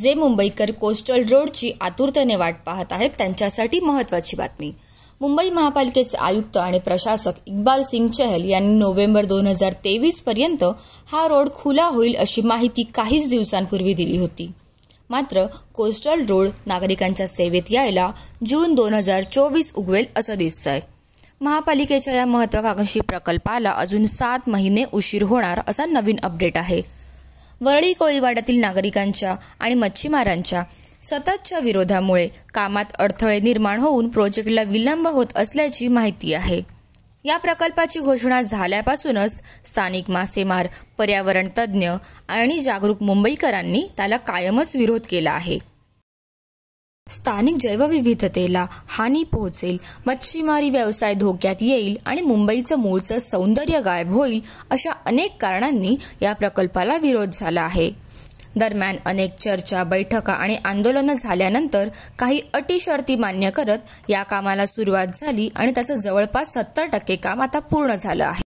जे मुंबईकर कोस्टल रोडची आतुरतेने वाट पाहत आहेत त्यांच्यासाठी महत्वाची बातमी मुंबई महापालिकेचे आयुक्त आणि प्रशासक इक्बाल सिंग चहल यांनी नोव्हेंबर दोन हजार तेवीस पर्यंत हा रोड खुला होईल अशी माहिती काहीच दिवसांपूर्वी दिली होती मात्र कोस्टल रोड नागरिकांच्या सेवेत यायला जून दोन हजार चोवीस उगवेल असं दिसतंय महापालिकेच्या या महत्वाकांक्षी प्रकल्पाला अजून सात महिने उशीर होणार असा नवीन अपडेट आहे वरळी कोळीवाड्यातील नागरिकांच्या आणि मच्छीमारांच्या सततच्या विरोधामुळे कामात अडथळे निर्माण होऊन प्रोजेक्टला विलंब होत असल्याची माहिती आहे या प्रकल्पाची घोषणा झाल्यापासूनच स्थानिक मासेमार पर्यावरण तज्ज्ञ आणि जागरूक मुंबईकरांनी त्याला कायमच विरोध केला आहे स्थानिक जैवविविधतेला हानी पोहोचेल मच्छीमारी व्यवसाय धोक्यात येईल आणि मुंबईचं मूळचं सौंदर्य गायब होईल अशा अनेक कारणांनी या प्रकल्पाला विरोध झाला आहे दरम्यान अनेक चर्चा बैठका आणि आंदोलनं झाल्यानंतर काही अटी शर्ती मान्य करत या कामाला सुरुवात झाली आणि त्याचं जवळपास सत्तर टक्के काम आता पूर्ण झालं आहे